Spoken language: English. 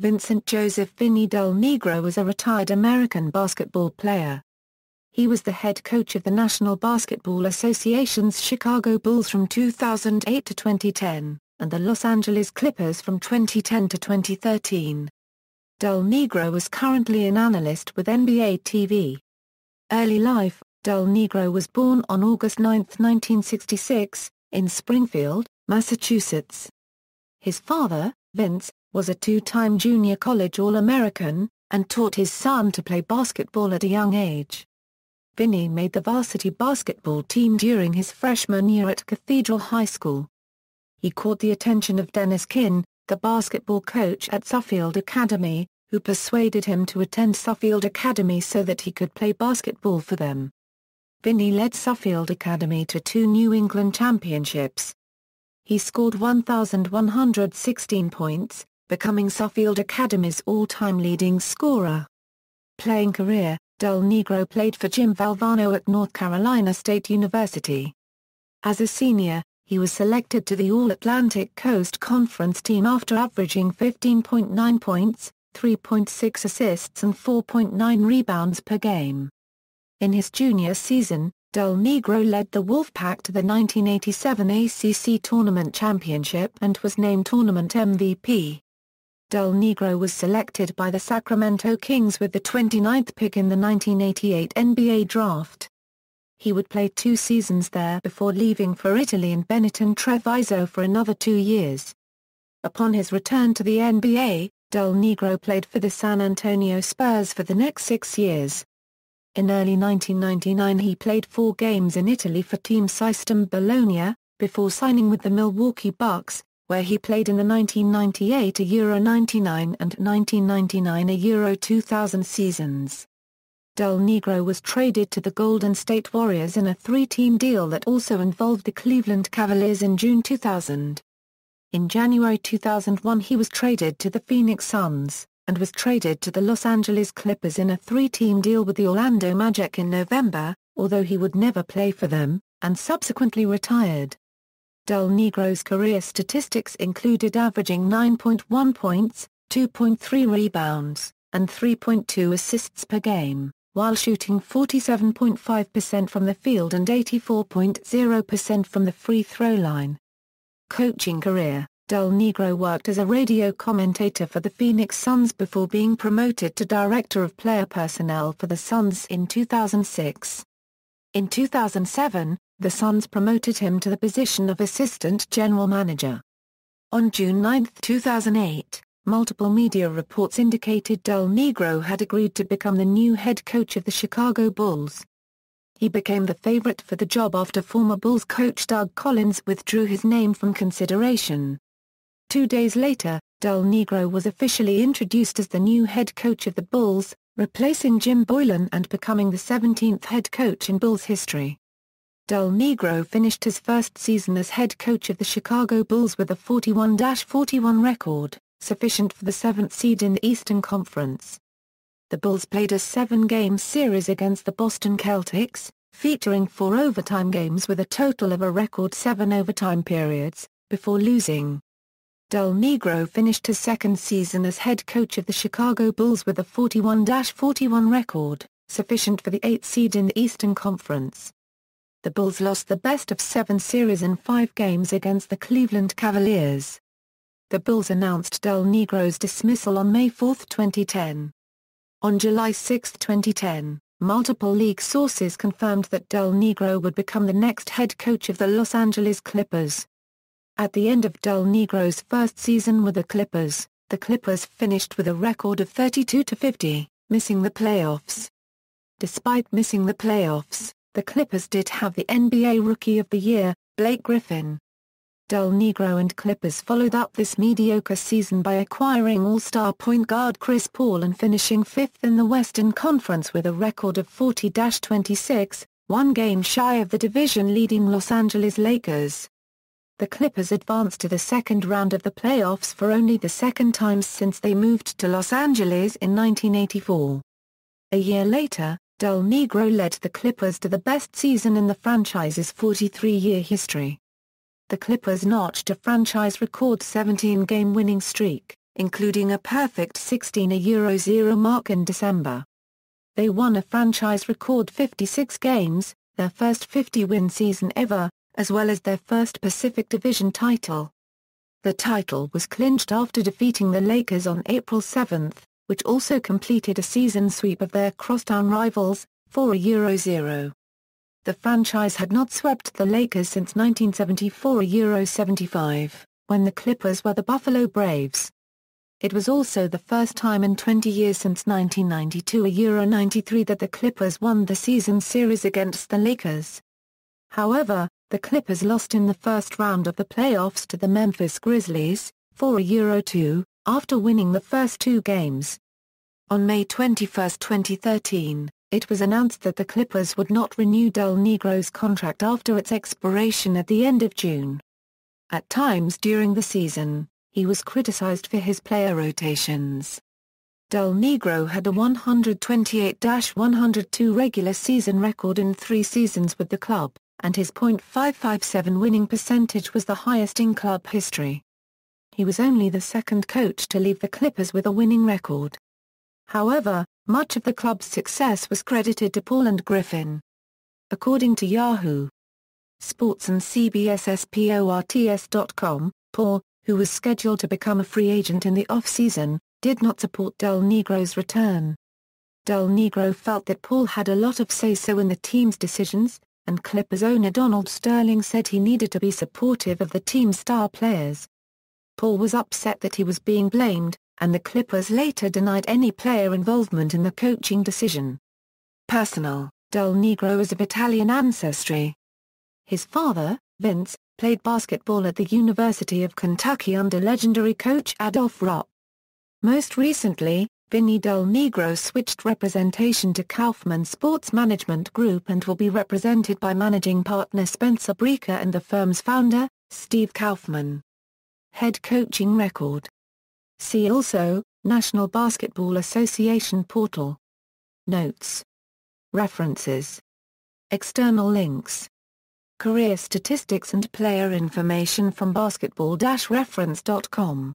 Vincent Joseph Vinny Del Negro was a retired American basketball player. He was the head coach of the National Basketball Association's Chicago Bulls from 2008 to 2010, and the Los Angeles Clippers from 2010 to 2013. Del Negro is currently an analyst with NBA TV. Early life, Del Negro was born on August 9, 1966, in Springfield, Massachusetts. His father, Vince, was a two-time junior college All-American, and taught his son to play basketball at a young age. Vinny made the varsity basketball team during his freshman year at Cathedral High School. He caught the attention of Dennis Kinn, the basketball coach at Suffield Academy, who persuaded him to attend Suffield Academy so that he could play basketball for them. Vinny led Suffield Academy to two New England championships, he scored 1,116 points, becoming Suffield Academy's all-time leading scorer. Playing career, Del Negro played for Jim Valvano at North Carolina State University. As a senior, he was selected to the All-Atlantic Coast Conference team after averaging 15.9 points, 3.6 assists and 4.9 rebounds per game. In his junior season, Del Negro led the Wolfpack to the 1987 ACC Tournament Championship and was named tournament MVP. Del Negro was selected by the Sacramento Kings with the 29th pick in the 1988 NBA Draft. He would play two seasons there before leaving for Italy and Benetton Treviso for another two years. Upon his return to the NBA, Del Negro played for the San Antonio Spurs for the next six years, in early 1999 he played four games in Italy for Team System Bologna, before signing with the Milwaukee Bucks, where he played in the 1998 99 and 1999 a 2000 seasons. Del Negro was traded to the Golden State Warriors in a three-team deal that also involved the Cleveland Cavaliers in June 2000. In January 2001 he was traded to the Phoenix Suns and was traded to the Los Angeles Clippers in a three-team deal with the Orlando Magic in November, although he would never play for them, and subsequently retired. Del Negro's career statistics included averaging 9.1 points, 2.3 rebounds, and 3.2 assists per game, while shooting 47.5% from the field and 84.0% from the free throw line. Coaching career Del Negro worked as a radio commentator for the Phoenix Suns before being promoted to director of player personnel for the Suns in 2006. In 2007, the Suns promoted him to the position of assistant general manager. On June 9, 2008, multiple media reports indicated Del Negro had agreed to become the new head coach of the Chicago Bulls. He became the favorite for the job after former Bulls coach Doug Collins withdrew his name from consideration. Two days later, Del Negro was officially introduced as the new head coach of the Bulls, replacing Jim Boylan and becoming the 17th head coach in Bulls history. Del Negro finished his first season as head coach of the Chicago Bulls with a 41-41 record, sufficient for the seventh seed in the Eastern Conference. The Bulls played a seven-game series against the Boston Celtics, featuring four overtime games with a total of a record seven overtime periods, before losing. Del Negro finished his second season as head coach of the Chicago Bulls with a 41-41 record, sufficient for the eighth seed in the Eastern Conference. The Bulls lost the best of seven series in five games against the Cleveland Cavaliers. The Bulls announced Del Negro's dismissal on May 4, 2010. On July 6, 2010, multiple league sources confirmed that Del Negro would become the next head coach of the Los Angeles Clippers. At the end of Dull Negro's first season with the Clippers, the Clippers finished with a record of 32-50, missing the playoffs. Despite missing the playoffs, the Clippers did have the NBA Rookie of the Year, Blake Griffin. Dull Negro and Clippers followed up this mediocre season by acquiring All-Star point guard Chris Paul and finishing fifth in the Western Conference with a record of 40-26, one game shy of the division-leading Los Angeles Lakers the Clippers advanced to the second round of the playoffs for only the second time since they moved to Los Angeles in 1984. A year later, Del Negro led the Clippers to the best season in the franchise's 43-year history. The Clippers notched a franchise record 17-game winning streak, including a perfect 16 0 mark in December. They won a franchise record 56 games, their first 50-win season ever, as well as their first Pacific Division title. The title was clinched after defeating the Lakers on April 7, which also completed a season sweep of their crosstown rivals, 4-0-0. The franchise had not swept the Lakers since 1974-75, when the Clippers were the Buffalo Braves. It was also the first time in 20 years since 1992-93 that the Clippers won the season series against the Lakers. However, the Clippers lost in the first round of the playoffs to the Memphis Grizzlies, 4-2, after winning the first two games. On May 21, 2013, it was announced that the Clippers would not renew Del Negro's contract after its expiration at the end of June. At times during the season, he was criticized for his player rotations. Del Negro had a 128-102 regular season record in three seasons with the club and his .557 winning percentage was the highest in club history. He was only the second coach to leave the Clippers with a winning record. However, much of the club's success was credited to Paul and Griffin. According to Yahoo! Sports and CBSSPORTS.com, Paul, who was scheduled to become a free agent in the off-season, did not support Del Negro's return. Del Negro felt that Paul had a lot of say-so in the team's decisions, and Clippers owner Donald Sterling said he needed to be supportive of the team's star players. Paul was upset that he was being blamed, and the Clippers later denied any player involvement in the coaching decision. Personal, Del Negro is of Italian ancestry. His father, Vince, played basketball at the University of Kentucky under legendary coach Adolph Rupp. Most recently, Vinny Del Negro switched representation to Kaufman Sports Management Group and will be represented by managing partner Spencer Breker and the firm's founder, Steve Kaufman. Head coaching record. See also, National Basketball Association portal. Notes. References. External links. Career statistics and player information from basketball-reference.com.